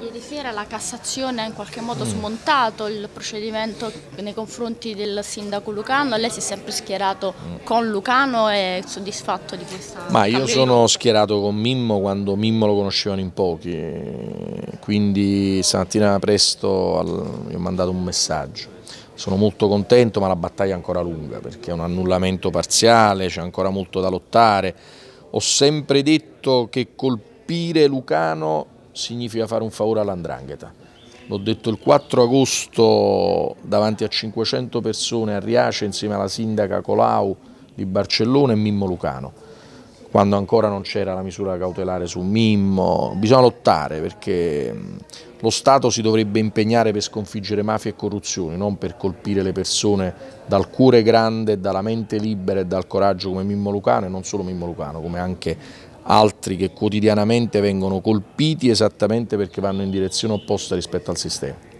Ieri sera la Cassazione ha in qualche modo mm. smontato il procedimento nei confronti del sindaco Lucano, lei si è sempre schierato mm. con Lucano e è soddisfatto di questa... Ma io sono schierato con Mimmo quando Mimmo lo conoscevano in pochi, quindi stamattina presto gli ho mandato un messaggio. Sono molto contento ma la battaglia è ancora lunga perché è un annullamento parziale, c'è ancora molto da lottare ho sempre detto che colpire Lucano significa fare un favore all'andrangheta. L'ho detto il 4 agosto davanti a 500 persone a Riace insieme alla sindaca Colau di Barcellona e Mimmo Lucano quando ancora non c'era la misura cautelare su Mimmo, bisogna lottare perché lo Stato si dovrebbe impegnare per sconfiggere mafia e corruzione, non per colpire le persone dal cuore grande, dalla mente libera e dal coraggio come Mimmo Lucano e non solo Mimmo Lucano, come anche altri che quotidianamente vengono colpiti esattamente perché vanno in direzione opposta rispetto al sistema.